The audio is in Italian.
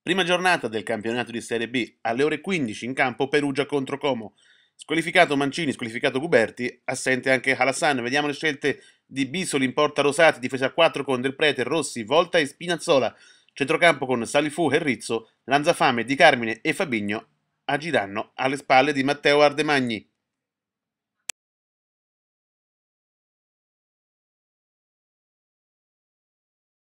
Prima giornata del campionato di Serie B, alle ore 15 in campo Perugia contro Como. Squalificato Mancini, squalificato Guberti, assente anche Halassan. Vediamo le scelte di Bisoli in porta Rosati, difesa 4 con Del Prete, Rossi, Volta e Spinazzola. Centrocampo con Salifu e Rizzo, Lanzafame, Di Carmine e Fabigno a Giranno alle spalle di Matteo Ardemagni.